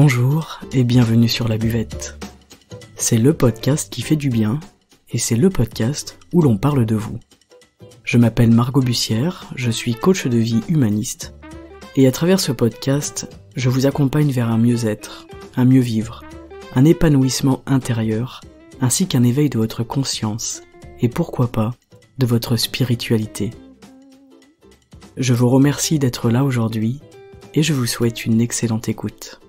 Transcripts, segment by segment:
Bonjour et bienvenue sur la buvette. C'est le podcast qui fait du bien et c'est le podcast où l'on parle de vous. Je m'appelle Margot Bussière, je suis coach de vie humaniste et à travers ce podcast, je vous accompagne vers un mieux-être, un mieux-vivre, un épanouissement intérieur ainsi qu'un éveil de votre conscience et pourquoi pas de votre spiritualité. Je vous remercie d'être là aujourd'hui et je vous souhaite une excellente écoute.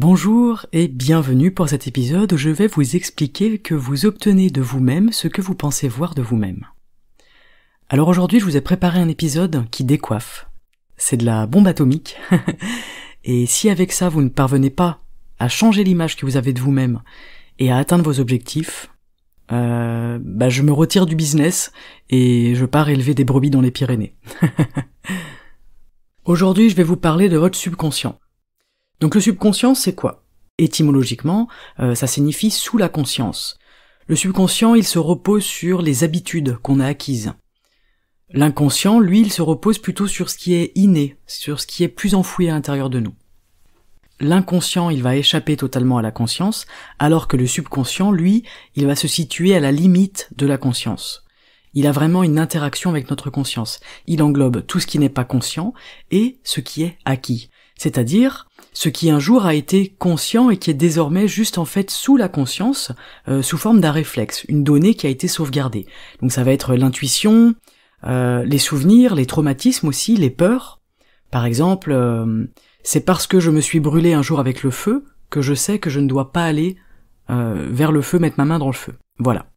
Bonjour et bienvenue pour cet épisode où je vais vous expliquer que vous obtenez de vous-même ce que vous pensez voir de vous-même. Alors aujourd'hui je vous ai préparé un épisode qui décoiffe. C'est de la bombe atomique. et si avec ça vous ne parvenez pas à changer l'image que vous avez de vous-même et à atteindre vos objectifs, euh, bah je me retire du business et je pars élever des brebis dans les Pyrénées. aujourd'hui je vais vous parler de votre subconscient. Donc le subconscient, c'est quoi Étymologiquement, euh, ça signifie sous la conscience. Le subconscient, il se repose sur les habitudes qu'on a acquises. L'inconscient, lui, il se repose plutôt sur ce qui est inné, sur ce qui est plus enfoui à l'intérieur de nous. L'inconscient, il va échapper totalement à la conscience, alors que le subconscient, lui, il va se situer à la limite de la conscience. Il a vraiment une interaction avec notre conscience. Il englobe tout ce qui n'est pas conscient et ce qui est acquis. C'est-à-dire, ce qui un jour a été conscient et qui est désormais juste en fait sous la conscience, euh, sous forme d'un réflexe, une donnée qui a été sauvegardée. Donc ça va être l'intuition, euh, les souvenirs, les traumatismes aussi, les peurs. Par exemple, euh, c'est parce que je me suis brûlé un jour avec le feu que je sais que je ne dois pas aller vers le feu, mettre ma main dans le feu. Voilà.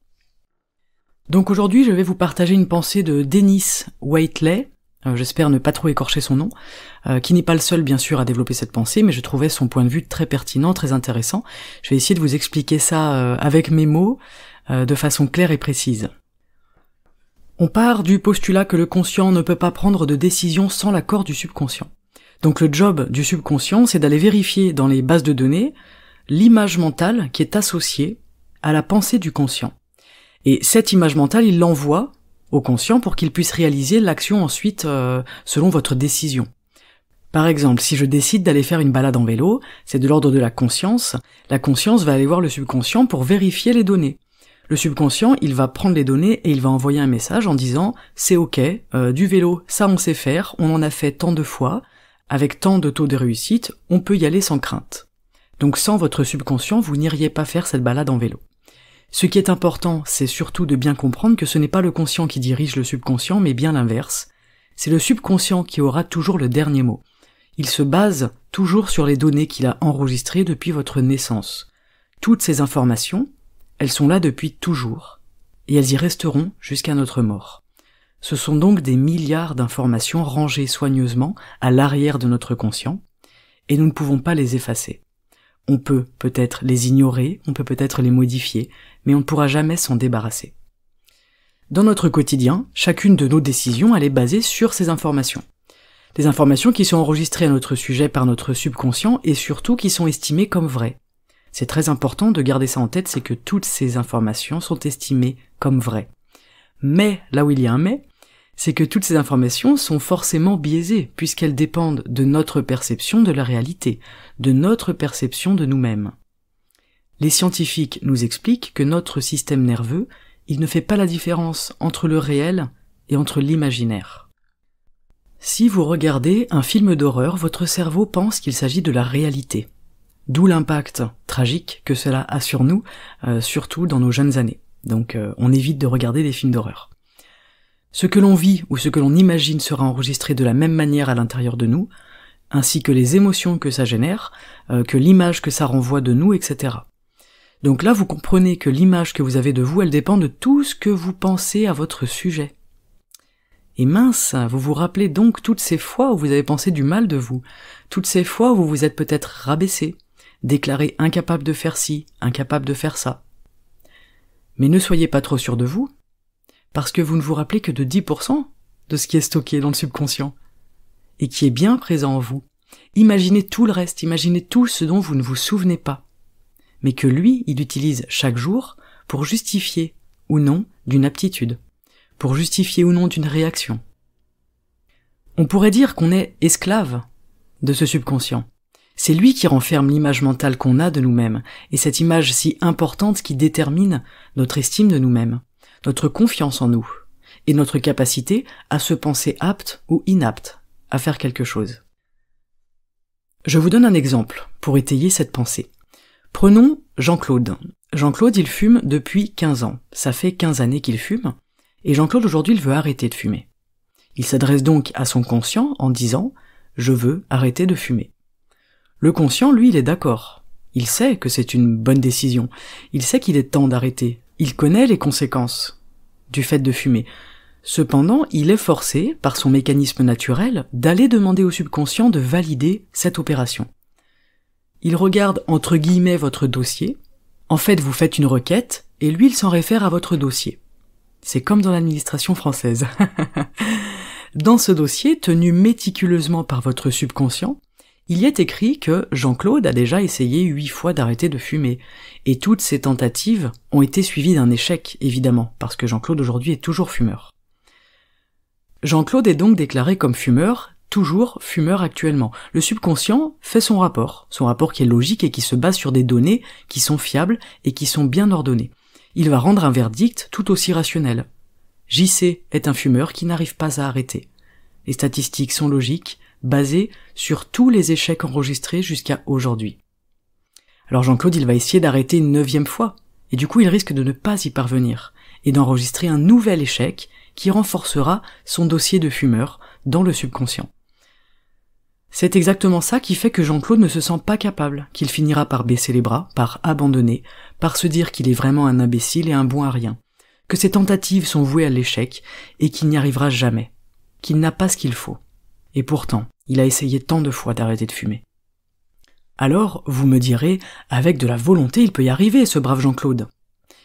Donc aujourd'hui, je vais vous partager une pensée de Dennis Waitley, euh, j'espère ne pas trop écorcher son nom, euh, qui n'est pas le seul bien sûr à développer cette pensée, mais je trouvais son point de vue très pertinent, très intéressant. Je vais essayer de vous expliquer ça euh, avec mes mots, de façon claire et précise. On part du postulat que le conscient ne peut pas prendre de décision sans l'accord du subconscient. Donc le job du subconscient, c'est d'aller vérifier dans les bases de données l'image mentale qui est associée à la pensée du conscient. Et cette image mentale, il l'envoie au conscient pour qu'il puisse réaliser l'action ensuite euh, selon votre décision. Par exemple, si je décide d'aller faire une balade en vélo, c'est de l'ordre de la conscience, la conscience va aller voir le subconscient pour vérifier les données. Le subconscient, il va prendre les données et il va envoyer un message en disant c'est ok, euh, du vélo, ça on sait faire, on en a fait tant de fois, avec tant de taux de réussite, on peut y aller sans crainte. Donc sans votre subconscient, vous n'iriez pas faire cette balade en vélo. Ce qui est important, c'est surtout de bien comprendre que ce n'est pas le conscient qui dirige le subconscient, mais bien l'inverse. C'est le subconscient qui aura toujours le dernier mot. Il se base toujours sur les données qu'il a enregistrées depuis votre naissance. Toutes ces informations, elles sont là depuis toujours, et elles y resteront jusqu'à notre mort. Ce sont donc des milliards d'informations rangées soigneusement à l'arrière de notre conscient, et nous ne pouvons pas les effacer. On peut peut-être les ignorer, on peut peut-être les modifier, mais on ne pourra jamais s'en débarrasser. Dans notre quotidien, chacune de nos décisions, elle est basée sur ces informations. Des informations qui sont enregistrées à notre sujet par notre subconscient et surtout qui sont estimées comme vraies. C'est très important de garder ça en tête, c'est que toutes ces informations sont estimées comme vraies. Mais, là où il y a un mais, c'est que toutes ces informations sont forcément biaisées, puisqu'elles dépendent de notre perception de la réalité, de notre perception de nous-mêmes. Les scientifiques nous expliquent que notre système nerveux, il ne fait pas la différence entre le réel et entre l'imaginaire. Si vous regardez un film d'horreur, votre cerveau pense qu'il s'agit de la réalité. D'où l'impact tragique que cela a sur nous, euh, surtout dans nos jeunes années. Donc euh, on évite de regarder des films d'horreur. Ce que l'on vit ou ce que l'on imagine sera enregistré de la même manière à l'intérieur de nous, ainsi que les émotions que ça génère, euh, que l'image que ça renvoie de nous, etc. Donc là, vous comprenez que l'image que vous avez de vous, elle dépend de tout ce que vous pensez à votre sujet. Et mince, vous vous rappelez donc toutes ces fois où vous avez pensé du mal de vous, toutes ces fois où vous vous êtes peut-être rabaissé, déclaré incapable de faire ci, incapable de faire ça. Mais ne soyez pas trop sûr de vous, parce que vous ne vous rappelez que de 10% de ce qui est stocké dans le subconscient, et qui est bien présent en vous. Imaginez tout le reste, imaginez tout ce dont vous ne vous souvenez pas, mais que lui, il utilise chaque jour pour justifier ou non d'une aptitude, pour justifier ou non d'une réaction. On pourrait dire qu'on est esclave de ce subconscient. C'est lui qui renferme l'image mentale qu'on a de nous-mêmes, et cette image si importante qui détermine notre estime de nous-mêmes notre confiance en nous et notre capacité à se penser apte ou inapte à faire quelque chose. Je vous donne un exemple pour étayer cette pensée. Prenons Jean-Claude. Jean-Claude, il fume depuis 15 ans. Ça fait 15 années qu'il fume. Et Jean-Claude, aujourd'hui, il veut arrêter de fumer. Il s'adresse donc à son conscient en disant ⁇ Je veux arrêter de fumer ⁇ Le conscient, lui, il est d'accord. Il sait que c'est une bonne décision. Il sait qu'il est temps d'arrêter il connaît les conséquences du fait de fumer. Cependant, il est forcé, par son mécanisme naturel, d'aller demander au subconscient de valider cette opération. Il regarde entre guillemets votre dossier. En fait, vous faites une requête et lui, il s'en réfère à votre dossier. C'est comme dans l'administration française. dans ce dossier, tenu méticuleusement par votre subconscient, il y est écrit que Jean-Claude a déjà essayé huit fois d'arrêter de fumer, et toutes ces tentatives ont été suivies d'un échec, évidemment, parce que Jean-Claude aujourd'hui est toujours fumeur. Jean-Claude est donc déclaré comme fumeur, toujours fumeur actuellement. Le subconscient fait son rapport, son rapport qui est logique et qui se base sur des données qui sont fiables et qui sont bien ordonnées. Il va rendre un verdict tout aussi rationnel. JC est un fumeur qui n'arrive pas à arrêter. Les statistiques sont logiques, basé sur tous les échecs enregistrés jusqu'à aujourd'hui. Alors Jean-Claude, il va essayer d'arrêter une neuvième fois, et du coup il risque de ne pas y parvenir, et d'enregistrer un nouvel échec qui renforcera son dossier de fumeur dans le subconscient. C'est exactement ça qui fait que Jean-Claude ne se sent pas capable, qu'il finira par baisser les bras, par abandonner, par se dire qu'il est vraiment un imbécile et un bon à rien, que ses tentatives sont vouées à l'échec et qu'il n'y arrivera jamais, qu'il n'a pas ce qu'il faut. Et pourtant, il a essayé tant de fois d'arrêter de fumer. Alors, vous me direz, avec de la volonté, il peut y arriver, ce brave Jean-Claude.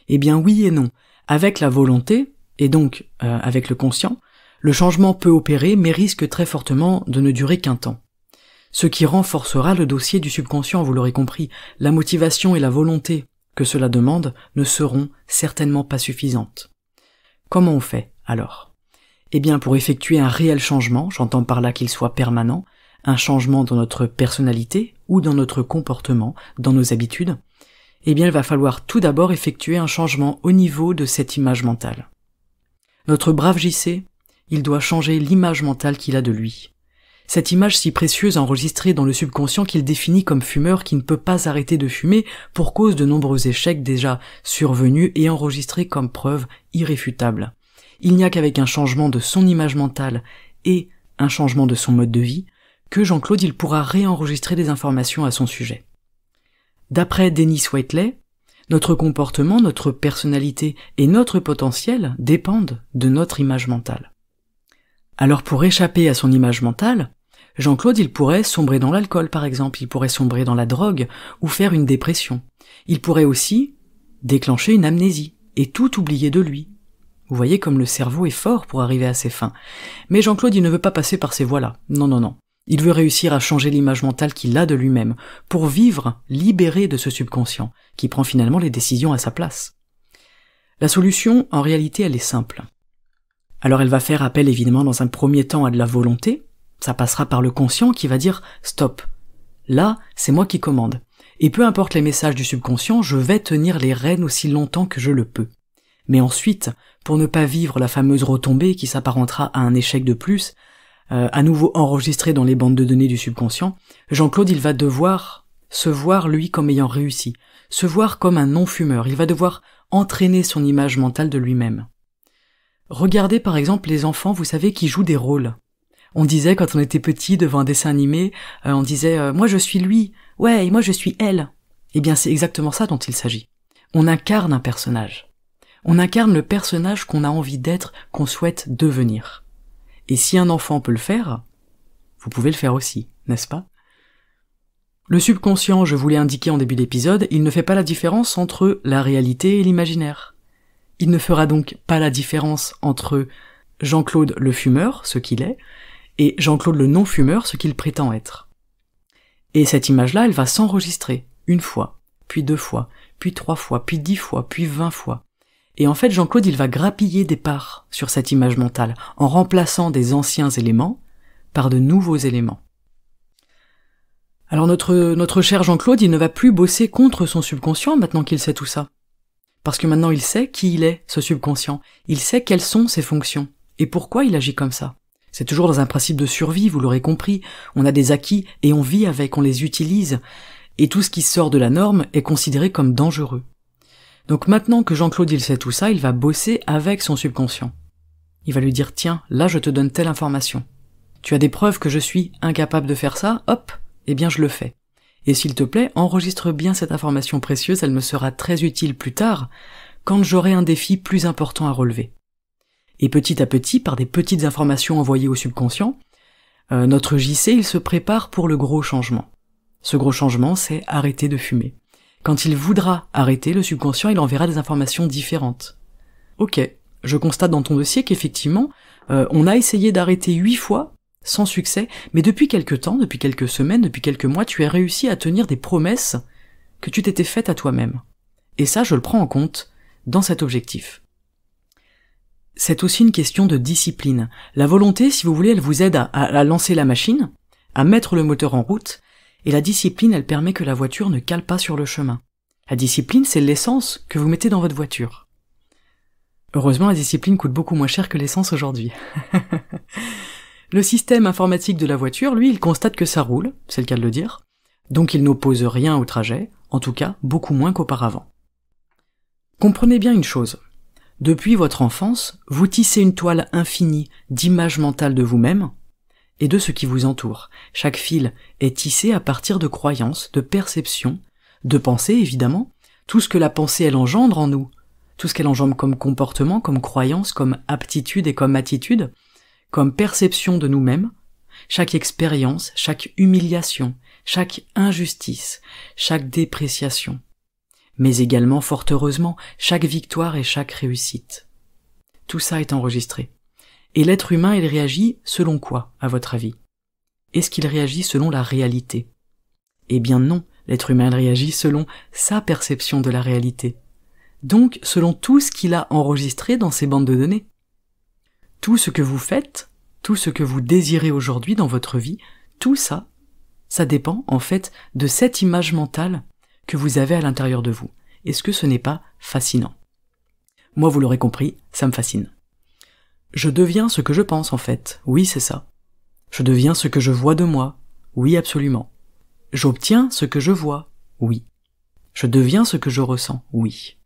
Eh bien oui et non. Avec la volonté, et donc euh, avec le conscient, le changement peut opérer mais risque très fortement de ne durer qu'un temps. Ce qui renforcera le dossier du subconscient, vous l'aurez compris, la motivation et la volonté que cela demande ne seront certainement pas suffisantes. Comment on fait alors eh bien, pour effectuer un réel changement, j'entends par là qu'il soit permanent, un changement dans notre personnalité ou dans notre comportement, dans nos habitudes, eh bien, il va falloir tout d'abord effectuer un changement au niveau de cette image mentale. Notre brave JC, il doit changer l'image mentale qu'il a de lui. Cette image si précieuse enregistrée dans le subconscient qu'il définit comme fumeur qui ne peut pas arrêter de fumer pour cause de nombreux échecs déjà survenus et enregistrés comme preuve irréfutables. Il n'y a qu'avec un changement de son image mentale et un changement de son mode de vie que Jean-Claude il pourra réenregistrer des informations à son sujet. D'après Denis Whiteley, notre comportement, notre personnalité et notre potentiel dépendent de notre image mentale. Alors pour échapper à son image mentale, Jean-Claude, il pourrait sombrer dans l'alcool, par exemple, il pourrait sombrer dans la drogue ou faire une dépression. Il pourrait aussi déclencher une amnésie et tout oublier de lui, vous voyez comme le cerveau est fort pour arriver à ses fins. Mais Jean-Claude, il ne veut pas passer par ces voies-là. Non, non, non. Il veut réussir à changer l'image mentale qu'il a de lui-même, pour vivre libéré de ce subconscient, qui prend finalement les décisions à sa place. La solution, en réalité, elle est simple. Alors elle va faire appel évidemment dans un premier temps à de la volonté, ça passera par le conscient qui va dire stop. Là, c'est moi qui commande. Et peu importe les messages du subconscient, je vais tenir les rênes aussi longtemps que je le peux. Mais ensuite, pour ne pas vivre la fameuse retombée qui s'apparentera à un échec de plus, euh, à nouveau enregistré dans les bandes de données du subconscient, Jean-Claude il va devoir se voir lui comme ayant réussi, se voir comme un non-fumeur, il va devoir entraîner son image mentale de lui-même. Regardez par exemple les enfants, vous savez, qui jouent des rôles. On disait quand on était petit devant un dessin animé, euh, on disait euh, moi je suis lui, ouais, et moi je suis elle. Eh bien c'est exactement ça dont il s'agit. On incarne un personnage on incarne le personnage qu'on a envie d'être, qu'on souhaite devenir. Et si un enfant peut le faire, vous pouvez le faire aussi, n'est-ce pas Le subconscient, je vous l'ai indiqué en début d'épisode, il ne fait pas la différence entre la réalité et l'imaginaire. Il ne fera donc pas la différence entre Jean-Claude le fumeur, ce qu'il est, et Jean-Claude le non-fumeur, ce qu'il prétend être. Et cette image-là, elle va s'enregistrer, une fois, puis deux fois, puis trois fois, puis dix fois, puis vingt fois, et en fait, Jean-Claude, il va grappiller des parts sur cette image mentale, en remplaçant des anciens éléments par de nouveaux éléments. Alors notre, notre cher Jean-Claude, il ne va plus bosser contre son subconscient maintenant qu'il sait tout ça. Parce que maintenant il sait qui il est, ce subconscient. Il sait quelles sont ses fonctions. Et pourquoi il agit comme ça. C'est toujours dans un principe de survie, vous l'aurez compris. On a des acquis et on vit avec, on les utilise. Et tout ce qui sort de la norme est considéré comme dangereux. Donc maintenant que Jean-Claude il sait tout ça, il va bosser avec son subconscient. Il va lui dire tiens, là je te donne telle information. Tu as des preuves que je suis incapable de faire ça, hop, eh bien je le fais. Et s'il te plaît, enregistre bien cette information précieuse, elle me sera très utile plus tard, quand j'aurai un défi plus important à relever. Et petit à petit, par des petites informations envoyées au subconscient, euh, notre JC il se prépare pour le gros changement. Ce gros changement, c'est arrêter de fumer. Quand il voudra arrêter le subconscient, il enverra des informations différentes. Ok, je constate dans ton dossier qu'effectivement, euh, on a essayé d'arrêter huit fois, sans succès, mais depuis quelques temps, depuis quelques semaines, depuis quelques mois, tu as réussi à tenir des promesses que tu t'étais faites à toi-même. Et ça, je le prends en compte dans cet objectif. C'est aussi une question de discipline. La volonté, si vous voulez, elle vous aide à lancer la machine, à mettre le moteur en route, et la discipline, elle permet que la voiture ne cale pas sur le chemin. La discipline, c'est l'essence que vous mettez dans votre voiture. Heureusement, la discipline coûte beaucoup moins cher que l'essence aujourd'hui. le système informatique de la voiture, lui, il constate que ça roule, c'est le cas de le dire, donc il n'oppose rien au trajet, en tout cas beaucoup moins qu'auparavant. Comprenez bien une chose. Depuis votre enfance, vous tissez une toile infinie d'images mentales de vous-même, et de ce qui vous entoure. Chaque fil est tissé à partir de croyances, de perceptions, de pensées évidemment, tout ce que la pensée elle engendre en nous, tout ce qu'elle engendre comme comportement, comme croyance, comme aptitude et comme attitude, comme perception de nous-mêmes, chaque expérience, chaque humiliation, chaque injustice, chaque dépréciation, mais également fort heureusement chaque victoire et chaque réussite. Tout ça est enregistré. Et l'être humain, il réagit selon quoi, à votre avis Est-ce qu'il réagit selon la réalité Eh bien non, l'être humain réagit selon sa perception de la réalité. Donc selon tout ce qu'il a enregistré dans ses bandes de données. Tout ce que vous faites, tout ce que vous désirez aujourd'hui dans votre vie, tout ça, ça dépend en fait de cette image mentale que vous avez à l'intérieur de vous. Est-ce que ce n'est pas fascinant Moi, vous l'aurez compris, ça me fascine. Je deviens ce que je pense en fait, oui c'est ça. Je deviens ce que je vois de moi, oui absolument. J'obtiens ce que je vois, oui. Je deviens ce que je ressens, oui.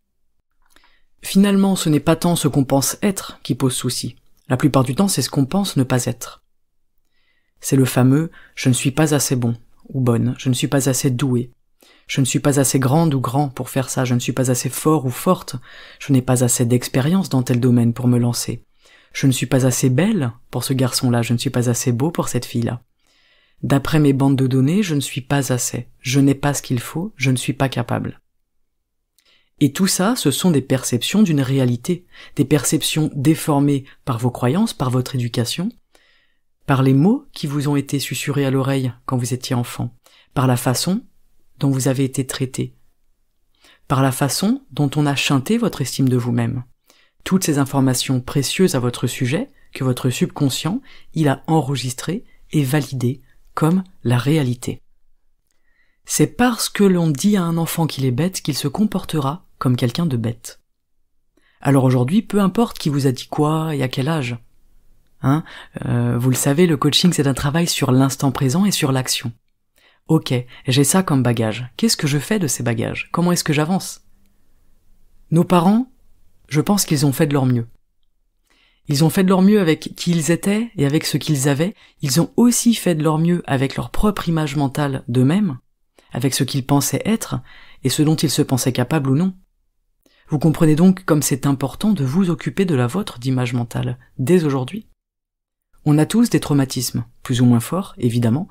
Finalement, ce n'est pas tant ce qu'on pense être qui pose souci. La plupart du temps, c'est ce qu'on pense ne pas être. C'est le fameux je ne suis pas assez bon ou bonne, je ne suis pas assez doué, je ne suis pas assez grande ou grand pour faire ça, je ne suis pas assez fort ou forte, je n'ai pas assez d'expérience dans tel domaine pour me lancer, je ne suis pas assez belle pour ce garçon-là, je ne suis pas assez beau pour cette fille-là. D'après mes bandes de données, je ne suis pas assez, je n'ai pas ce qu'il faut, je ne suis pas capable. Et tout ça, ce sont des perceptions d'une réalité, des perceptions déformées par vos croyances, par votre éducation, par les mots qui vous ont été susurés à l'oreille quand vous étiez enfant, par la façon dont vous avez été traité, par la façon dont on a chanté votre estime de vous-même, toutes ces informations précieuses à votre sujet que votre subconscient il a enregistrées et validées comme la réalité. C'est parce que l'on dit à un enfant qu'il est bête qu'il se comportera comme quelqu'un de bête. Alors aujourd'hui, peu importe qui vous a dit quoi et à quel âge. Hein euh, vous le savez, le coaching c'est un travail sur l'instant présent et sur l'action. Ok, j'ai ça comme bagage. Qu'est-ce que je fais de ces bagages Comment est-ce que j'avance Nos parents, je pense qu'ils ont fait de leur mieux. Ils ont fait de leur mieux avec qui ils étaient et avec ce qu'ils avaient, ils ont aussi fait de leur mieux avec leur propre image mentale d'eux-mêmes, avec ce qu'ils pensaient être et ce dont ils se pensaient capables ou non. Vous comprenez donc comme c'est important de vous occuper de la vôtre d'image mentale dès aujourd'hui. On a tous des traumatismes, plus ou moins forts, évidemment.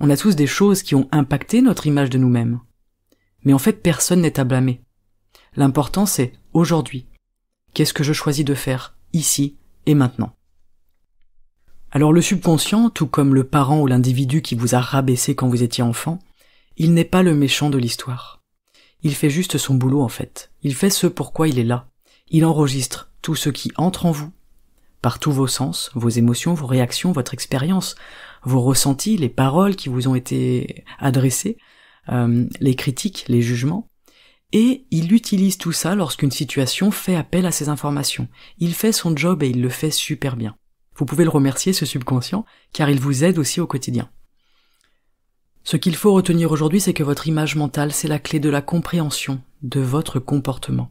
On a tous des choses qui ont impacté notre image de nous-mêmes. Mais en fait, personne n'est à blâmer. L'important, c'est aujourd'hui, Qu'est-ce que je choisis de faire ici et maintenant Alors le subconscient, tout comme le parent ou l'individu qui vous a rabaissé quand vous étiez enfant, il n'est pas le méchant de l'histoire. Il fait juste son boulot en fait. Il fait ce pourquoi il est là. Il enregistre tout ce qui entre en vous, par tous vos sens, vos émotions, vos réactions, votre expérience, vos ressentis, les paroles qui vous ont été adressées, euh, les critiques, les jugements, et il utilise tout ça lorsqu'une situation fait appel à ses informations. Il fait son job et il le fait super bien. Vous pouvez le remercier, ce subconscient, car il vous aide aussi au quotidien. Ce qu'il faut retenir aujourd'hui, c'est que votre image mentale, c'est la clé de la compréhension de votre comportement.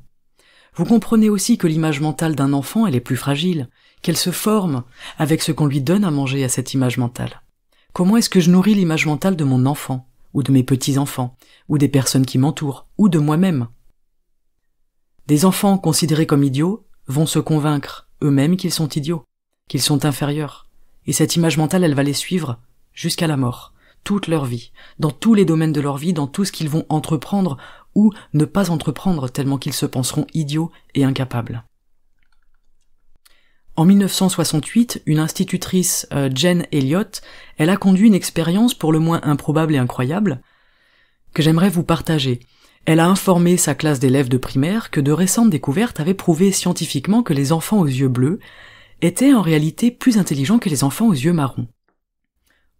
Vous comprenez aussi que l'image mentale d'un enfant, elle est plus fragile, qu'elle se forme avec ce qu'on lui donne à manger à cette image mentale. Comment est-ce que je nourris l'image mentale de mon enfant ou de mes petits-enfants, ou des personnes qui m'entourent, ou de moi-même. Des enfants considérés comme idiots vont se convaincre eux-mêmes qu'ils sont idiots, qu'ils sont inférieurs, et cette image mentale, elle va les suivre jusqu'à la mort, toute leur vie, dans tous les domaines de leur vie, dans tout ce qu'ils vont entreprendre ou ne pas entreprendre tellement qu'ils se penseront idiots et incapables. En 1968, une institutrice, euh, Jane Jen Elliott, elle a conduit une expérience pour le moins improbable et incroyable, que j'aimerais vous partager. Elle a informé sa classe d'élèves de primaire que de récentes découvertes avaient prouvé scientifiquement que les enfants aux yeux bleus étaient en réalité plus intelligents que les enfants aux yeux marrons.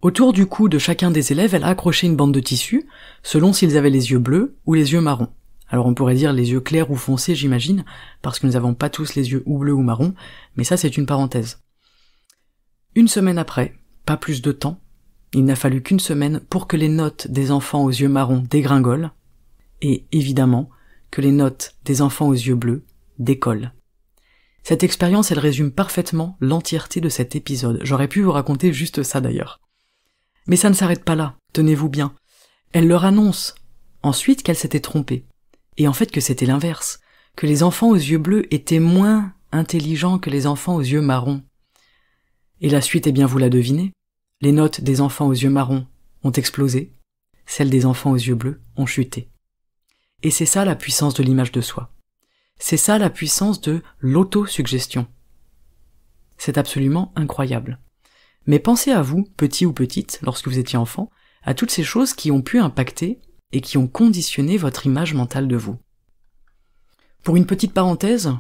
Autour du cou de chacun des élèves, elle a accroché une bande de tissu, selon s'ils avaient les yeux bleus ou les yeux marrons. Alors on pourrait dire les yeux clairs ou foncés, j'imagine, parce que nous n'avons pas tous les yeux ou bleus ou marrons, mais ça c'est une parenthèse. Une semaine après, pas plus de temps, il n'a fallu qu'une semaine pour que les notes des enfants aux yeux marrons dégringolent, et évidemment que les notes des enfants aux yeux bleus décollent. Cette expérience, elle résume parfaitement l'entièreté de cet épisode. J'aurais pu vous raconter juste ça d'ailleurs. Mais ça ne s'arrête pas là, tenez-vous bien. Elle leur annonce ensuite qu'elle s'était trompée, et en fait que c'était l'inverse, que les enfants aux yeux bleus étaient moins intelligents que les enfants aux yeux marrons. Et la suite, eh bien, vous la devinez. Les notes des enfants aux yeux marrons ont explosé, celles des enfants aux yeux bleus ont chuté. Et c'est ça la puissance de l'image de soi. C'est ça la puissance de l'autosuggestion. C'est absolument incroyable. Mais pensez à vous, petit ou petite, lorsque vous étiez enfant, à toutes ces choses qui ont pu impacter et qui ont conditionné votre image mentale de vous. Pour une petite parenthèse,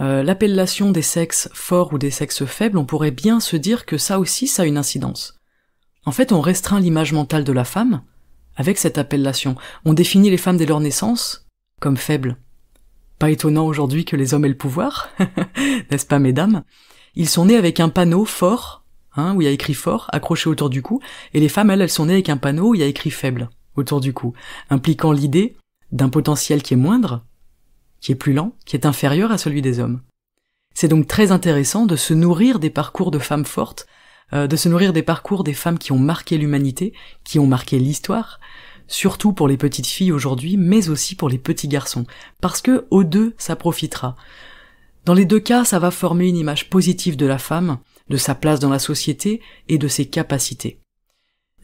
euh, l'appellation des sexes forts ou des sexes faibles, on pourrait bien se dire que ça aussi ça a une incidence. En fait, on restreint l'image mentale de la femme avec cette appellation. On définit les femmes dès leur naissance comme faibles. Pas étonnant aujourd'hui que les hommes aient le pouvoir, n'est-ce pas mesdames Ils sont nés avec un panneau fort, hein, où il y a écrit fort, accroché autour du cou, et les femmes, elles, elles sont nées avec un panneau où il y a écrit faible autour du cou, impliquant l'idée d'un potentiel qui est moindre, qui est plus lent, qui est inférieur à celui des hommes. C'est donc très intéressant de se nourrir des parcours de femmes fortes, euh, de se nourrir des parcours des femmes qui ont marqué l'humanité, qui ont marqué l'histoire, surtout pour les petites filles aujourd'hui, mais aussi pour les petits garçons, parce que aux deux ça profitera. Dans les deux cas, ça va former une image positive de la femme, de sa place dans la société et de ses capacités.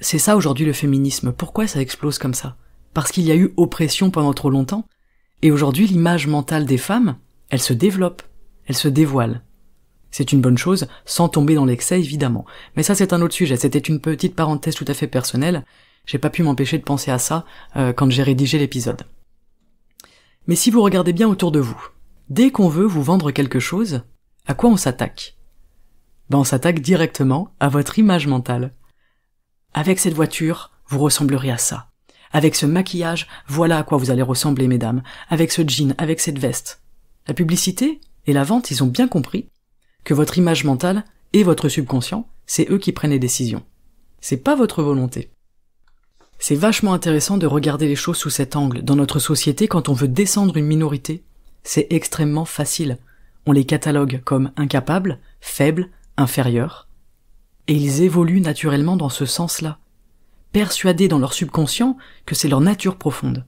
C'est ça aujourd'hui le féminisme. Pourquoi ça explose comme ça Parce qu'il y a eu oppression pendant trop longtemps, et aujourd'hui l'image mentale des femmes, elle se développe, elle se dévoile. C'est une bonne chose, sans tomber dans l'excès évidemment. Mais ça c'est un autre sujet, c'était une petite parenthèse tout à fait personnelle, j'ai pas pu m'empêcher de penser à ça euh, quand j'ai rédigé l'épisode. Mais si vous regardez bien autour de vous, dès qu'on veut vous vendre quelque chose, à quoi on s'attaque ben on s'attaque directement à votre image mentale. Avec cette voiture, vous ressembleriez à ça. Avec ce maquillage, voilà à quoi vous allez ressembler, mesdames. Avec ce jean, avec cette veste. La publicité et la vente, ils ont bien compris que votre image mentale et votre subconscient, c'est eux qui prennent les décisions. C'est pas votre volonté. C'est vachement intéressant de regarder les choses sous cet angle. Dans notre société, quand on veut descendre une minorité, c'est extrêmement facile. On les catalogue comme incapables, faibles, inférieurs, et ils évoluent naturellement dans ce sens-là, persuadés dans leur subconscient que c'est leur nature profonde.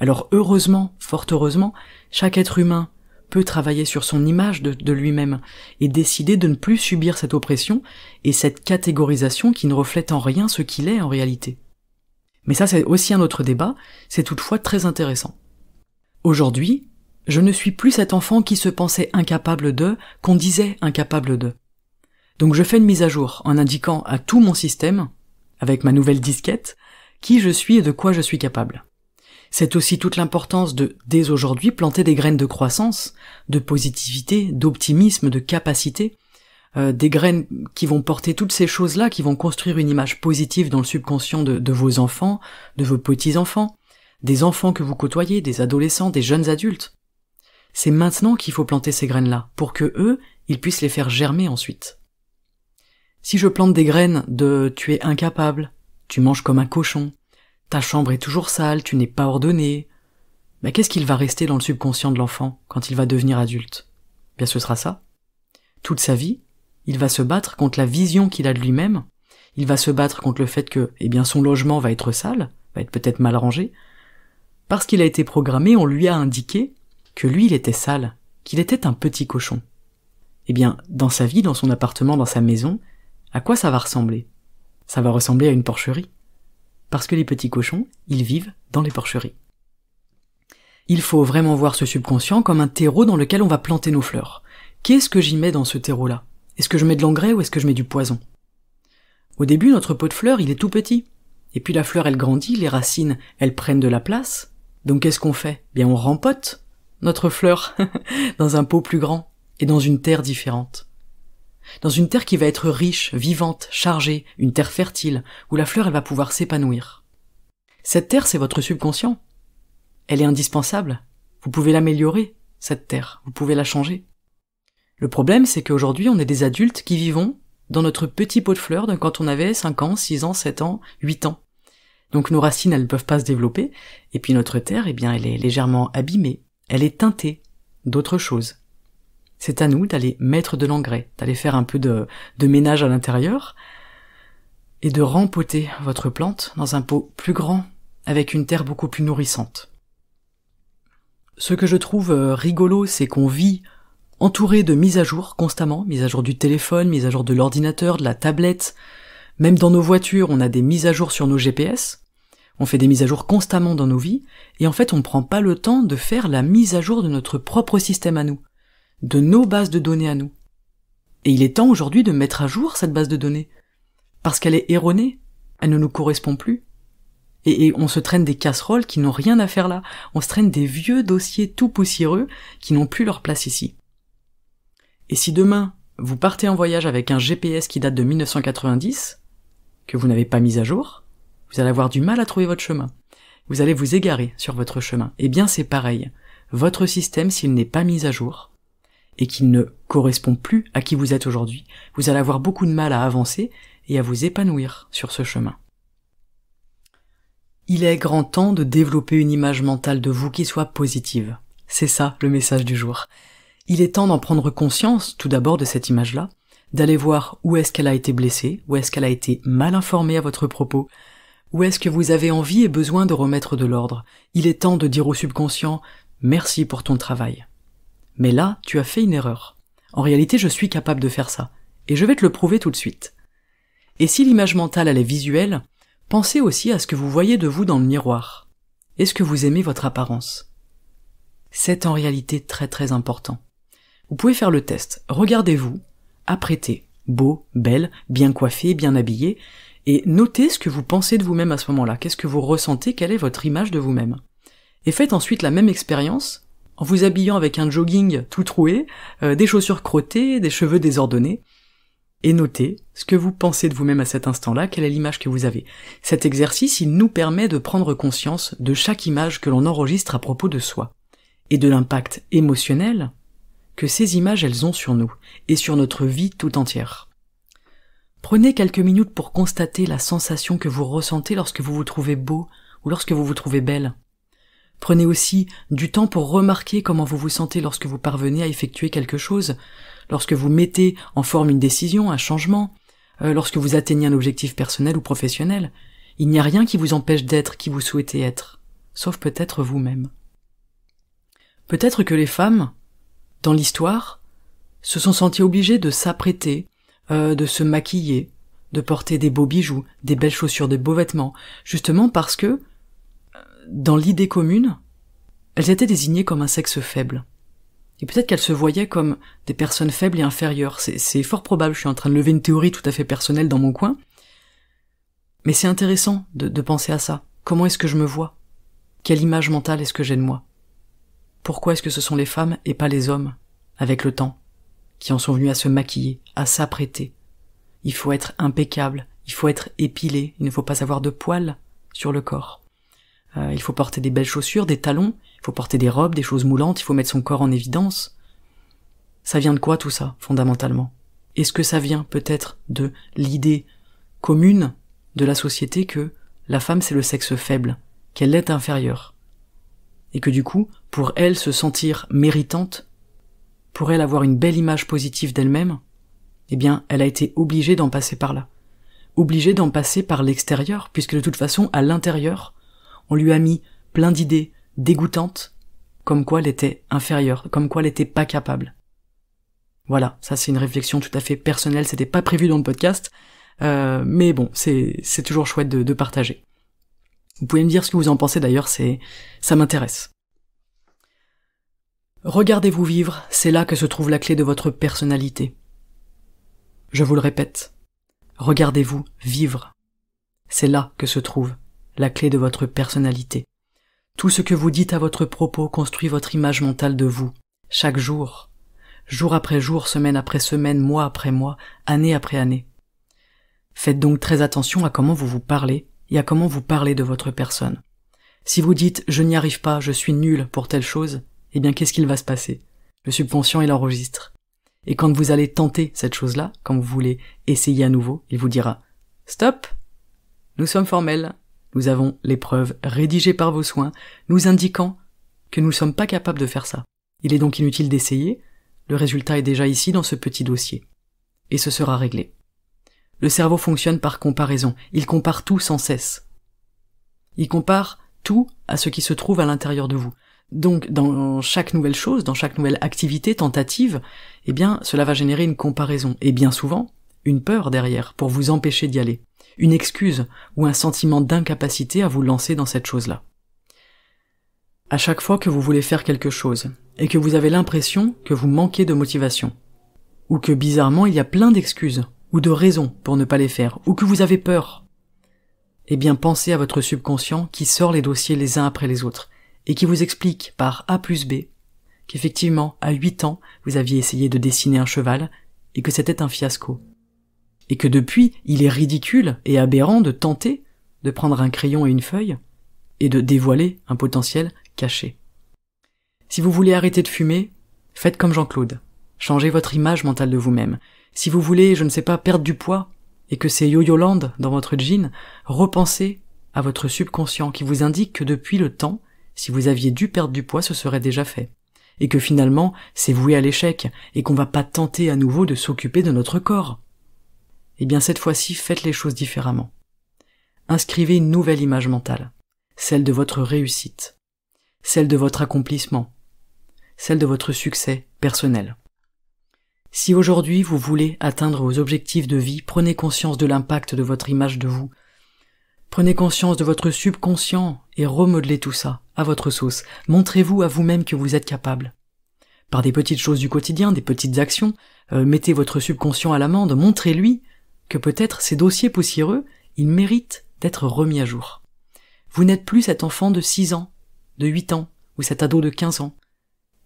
Alors heureusement, fort heureusement, chaque être humain peut travailler sur son image de, lui-même et décider de ne plus subir cette oppression et cette catégorisation qui ne reflète en rien ce qu'il est en réalité. Mais ça c'est aussi un autre débat, c'est toutefois très intéressant. Aujourd'hui, je ne suis plus cet enfant qui se pensait incapable de, qu'on disait incapable de. Donc je fais une mise à jour en indiquant à tout mon système, avec ma nouvelle disquette, qui je suis et de quoi je suis capable. C'est aussi toute l'importance de, dès aujourd'hui, planter des graines de croissance, de positivité, d'optimisme, de capacité, euh, des graines qui vont porter toutes ces choses-là, qui vont construire une image positive dans le subconscient de, de vos enfants, de vos petits-enfants, des enfants que vous côtoyez, des adolescents, des jeunes adultes. C'est maintenant qu'il faut planter ces graines-là, pour que eux, ils puissent les faire germer ensuite. Si je plante des graines de tu es incapable, tu manges comme un cochon, ta chambre est toujours sale, tu n'es pas ordonné, mais bah, qu'est-ce qu'il va rester dans le subconscient de l'enfant quand il va devenir adulte Bien bah, ce sera ça. Toute sa vie, il va se battre contre la vision qu'il a de lui-même, il va se battre contre le fait que eh bien son logement va être sale, va être peut-être mal rangé, parce qu'il a été programmé, on lui a indiqué que lui il était sale, qu'il était un petit cochon. Eh bien, dans sa vie, dans son appartement, dans sa maison, à quoi ça va ressembler Ça va ressembler à une porcherie. Parce que les petits cochons, ils vivent dans les porcheries. Il faut vraiment voir ce subconscient comme un terreau dans lequel on va planter nos fleurs. Qu'est-ce que j'y mets dans ce terreau-là Est-ce que je mets de l'engrais ou est-ce que je mets du poison Au début, notre pot de fleurs, il est tout petit. Et puis la fleur, elle grandit, les racines, elles prennent de la place. Donc qu'est-ce qu'on fait eh Bien, on rempote notre fleur dans un pot plus grand et dans une terre différente dans une terre qui va être riche, vivante, chargée, une terre fertile, où la fleur elle va pouvoir s'épanouir. Cette terre, c'est votre subconscient. Elle est indispensable. Vous pouvez l'améliorer, cette terre, vous pouvez la changer. Le problème, c'est qu'aujourd'hui, on est des adultes qui vivons dans notre petit pot de fleurs de quand on avait 5 ans, 6 ans, 7 ans, 8 ans. Donc nos racines, elles ne peuvent pas se développer, et puis notre terre, eh bien, elle est légèrement abîmée, elle est teintée d'autre chose. C'est à nous d'aller mettre de l'engrais, d'aller faire un peu de, ménage à l'intérieur et de rempoter votre plante dans un pot plus grand avec une terre beaucoup plus nourrissante. Ce que je trouve euh, rigolo, c'est qu'on vit entouré de mises à jour constamment, mise à jour du téléphone, mise à jour de l'ordinateur, de la tablette, même dans nos voitures, on a des mises à jour sur nos GPS, on fait des mises à jour constamment dans nos vies, et en fait on ne prend pas le temps de faire la mise à jour de notre propre système à nous de nos bases de données à nous. Et il est temps aujourd'hui de mettre à jour cette base de données, parce qu'elle est erronée, elle ne nous correspond plus. Et, on se traîne des casseroles qui n'ont rien à faire là, on se traîne des vieux dossiers tout poussiéreux qui n'ont plus leur place ici. Et si demain, vous partez en voyage avec un GPS qui date de 1990, que vous n'avez pas mis à jour, vous allez avoir du mal à trouver votre chemin. Vous allez vous égarer sur votre chemin. Eh bien, c'est pareil. Votre système, s'il n'est pas mis à jour, et qu'il ne correspond plus à qui vous êtes aujourd'hui, vous allez avoir beaucoup de mal à avancer et à vous épanouir sur ce chemin. Il est grand temps de développer une image mentale de vous qui soit positive. C'est ça le message du jour. Il est temps d'en prendre conscience, tout d'abord de cette image-là, d'aller voir où est-ce qu'elle a été blessée, où est-ce qu'elle a été mal informée à votre propos, où est-ce que vous avez envie et besoin de remettre de l'ordre. Il est temps de dire au subconscient Merci pour ton travail. Mais là, tu as fait une erreur. En réalité, je suis capable de faire ça. Et je vais te le prouver tout de suite. Et si l'image mentale elle est visuelle, pensez aussi à ce que vous voyez de vous dans le miroir. Est-ce que vous aimez votre apparence? C'est en réalité très très important. Vous pouvez faire le test. Regardez-vous, apprêté, beau, belle, bien coiffé, bien habillé, et notez ce que vous pensez de vous-même à ce moment-là. Qu'est-ce que vous ressentez? Quelle est votre image de vous-même? Et faites ensuite la même expérience en vous habillant avec un jogging tout troué, euh, des chaussures crottées, des cheveux désordonnés, et notez ce que vous pensez de vous-même à cet instant-là, quelle est l'image que vous avez. Cet exercice, il nous permet de prendre conscience de chaque image que l'on enregistre à propos de soi, et de l'impact émotionnel que ces images elles ont sur nous, et sur notre vie tout entière. Prenez quelques minutes pour constater la sensation que vous ressentez lorsque vous vous trouvez beau ou lorsque vous vous trouvez belle. Prenez aussi du temps pour remarquer comment vous vous sentez lorsque vous parvenez à effectuer quelque chose, lorsque vous mettez en forme une décision, un changement, euh, lorsque vous atteignez un objectif personnel ou professionnel. Il n'y a rien qui vous empêche d'être qui vous souhaitez être, sauf peut-être vous-même. Peut-être que les femmes, dans l'histoire, se sont senties obligées de s'apprêter, euh, de se maquiller, de porter des beaux bijoux, des belles chaussures, des beaux vêtements, justement parce que dans l'idée commune, elles étaient désignées comme un sexe faible. Et peut-être qu'elles se voyaient comme des personnes faibles et inférieures. C'est fort probable, je suis en train de lever une théorie tout à fait personnelle dans mon coin. Mais c'est intéressant de, penser à ça. Comment est-ce que je me vois Quelle image mentale est-ce que j'ai de moi Pourquoi est-ce que ce sont les femmes et pas les hommes, avec le temps, qui en sont venus à se maquiller, à s'apprêter Il faut être impeccable, il faut être épilé, il ne faut pas avoir de poils sur le corps. Euh, il faut porter des belles chaussures, des talons, il faut porter des robes, des choses moulantes, il faut mettre son corps en évidence. Ça vient de quoi tout ça, fondamentalement Est-ce que ça vient peut-être de l'idée commune de la société que la femme c'est le sexe faible, qu'elle est inférieure Et que du coup, pour elle se sentir méritante, pour elle avoir une belle image positive d'elle-même, eh bien, elle a été obligée d'en passer par là. Obligée d'en passer par l'extérieur, puisque de toute façon, à l'intérieur, on lui a mis plein d'idées dégoûtantes, comme quoi elle était inférieure, comme quoi elle n'était pas capable. Voilà, ça c'est une réflexion tout à fait personnelle, c'était pas prévu dans le podcast, euh, mais bon, c'est toujours chouette de, de, partager. Vous pouvez me dire ce que vous en pensez d'ailleurs, c'est ça m'intéresse. Regardez-vous vivre, c'est là que se trouve la clé de votre personnalité. Je vous le répète, regardez-vous vivre, c'est là que se trouve la clé de votre personnalité. Tout ce que vous dites à votre propos construit votre image mentale de vous, chaque jour, jour après jour, semaine après semaine, mois après mois, année après année. Faites donc très attention à comment vous vous parlez et à comment vous parlez de votre personne. Si vous dites je n'y arrive pas, je suis nul pour telle chose, eh bien qu'est-ce qu'il va se passer Le subconscient il enregistre. Et quand vous allez tenter cette chose-là, quand vous voulez essayer à nouveau, il vous dira Stop Nous sommes formels, nous avons les preuves rédigées par vos soins nous indiquant que nous ne sommes pas capables de faire ça. Il est donc inutile d'essayer, le résultat est déjà ici dans ce petit dossier. Et ce sera réglé. Le cerveau fonctionne par comparaison, il compare tout sans cesse. Il compare tout à ce qui se trouve à l'intérieur de vous. Donc dans chaque nouvelle chose, dans chaque nouvelle activité, tentative, eh bien cela va générer une comparaison, et bien souvent, une peur derrière, pour vous empêcher d'y aller une excuse ou un sentiment d'incapacité à vous lancer dans cette chose-là. À chaque fois que vous voulez faire quelque chose et que vous avez l'impression que vous manquez de motivation, ou que bizarrement il y a plein d'excuses ou de raisons pour ne pas les faire, ou que vous avez peur, eh bien pensez à votre subconscient qui sort les dossiers les uns après les autres et qui vous explique par A plus B qu'effectivement, à 8 ans, vous aviez essayé de dessiner un cheval et que c'était un fiasco, et que depuis il est ridicule et aberrant de tenter de prendre un crayon et une feuille, et de dévoiler un potentiel caché. Si vous voulez arrêter de fumer, faites comme Jean-Claude. Changez votre image mentale de vous-même. Si vous voulez, je ne sais pas, perdre du poids, et que c'est yo, -yo dans votre jean, repensez à votre subconscient qui vous indique que depuis le temps, si vous aviez dû perdre du poids, ce serait déjà fait. Et que finalement, c'est voué à l'échec, et qu'on ne va pas tenter à nouveau de s'occuper de notre corps eh bien cette fois-ci faites les choses différemment. Inscrivez une nouvelle image mentale, celle de votre réussite, celle de votre accomplissement, celle de votre succès personnel. Si aujourd'hui vous voulez atteindre vos objectifs de vie, prenez conscience de l'impact de votre image de vous. Prenez conscience de votre subconscient et remodelez tout ça à votre sauce. Montrez-vous à vous-même que vous êtes capable. Par des petites choses du quotidien, des petites actions, euh, mettez votre subconscient à l'amende, montrez-lui que peut-être ces dossiers poussiéreux, ils méritent d'être remis à jour. Vous n'êtes plus cet enfant de 6 ans, de 8 ans, ou cet ado de 15 ans.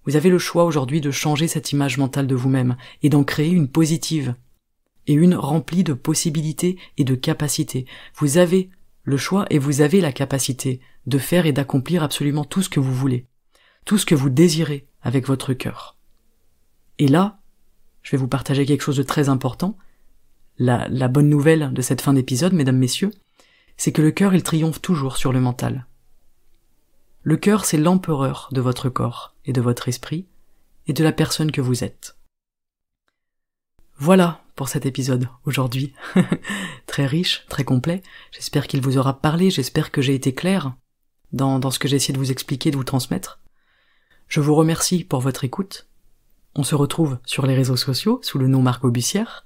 Vous avez le choix aujourd'hui de changer cette image mentale de vous-même et d'en créer une positive et une remplie de possibilités et de capacités. Vous avez le choix et vous avez la capacité de faire et d'accomplir absolument tout ce que vous voulez, tout ce que vous désirez avec votre cœur. Et là, je vais vous partager quelque chose de très important, la, bonne nouvelle de cette fin d'épisode, mesdames, messieurs, c'est que le cœur, il triomphe toujours sur le mental. Le cœur, c'est l'empereur de votre corps et de votre esprit, et de la personne que vous êtes. Voilà pour cet épisode aujourd'hui. très riche, très complet. J'espère qu'il vous aura parlé, j'espère que j'ai été clair dans, dans ce que j'ai essayé de vous expliquer, de vous transmettre. Je vous remercie pour votre écoute. On se retrouve sur les réseaux sociaux sous le nom Marco Bussière.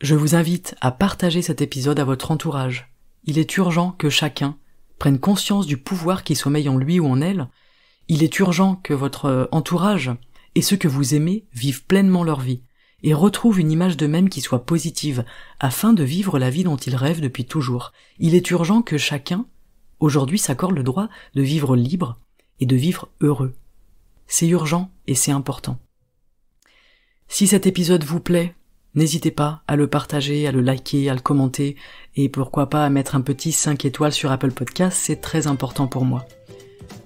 Je vous invite à partager cet épisode à votre entourage. Il est urgent que chacun prenne conscience du pouvoir qui sommeille en lui ou en elle. Il est urgent que votre entourage et ceux que vous aimez vivent pleinement leur vie et retrouvent une image d'eux-mêmes qui soit positive afin de vivre la vie dont ils rêvent depuis toujours. Il est urgent que chacun, aujourd'hui, s'accorde le droit de vivre libre et de vivre heureux. C'est urgent et c'est important. Si cet épisode vous plaît, N'hésitez pas à le partager, à le liker, à le commenter et pourquoi pas à mettre un petit 5 étoiles sur Apple Podcast, c'est très important pour moi.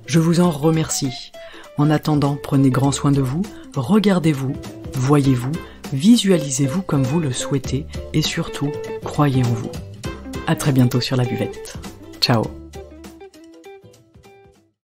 Je vous en remercie. En attendant, prenez grand soin de vous, regardez-vous, voyez-vous, visualisez-vous comme vous le souhaitez et surtout, croyez en vous. À très bientôt sur la buvette. Ciao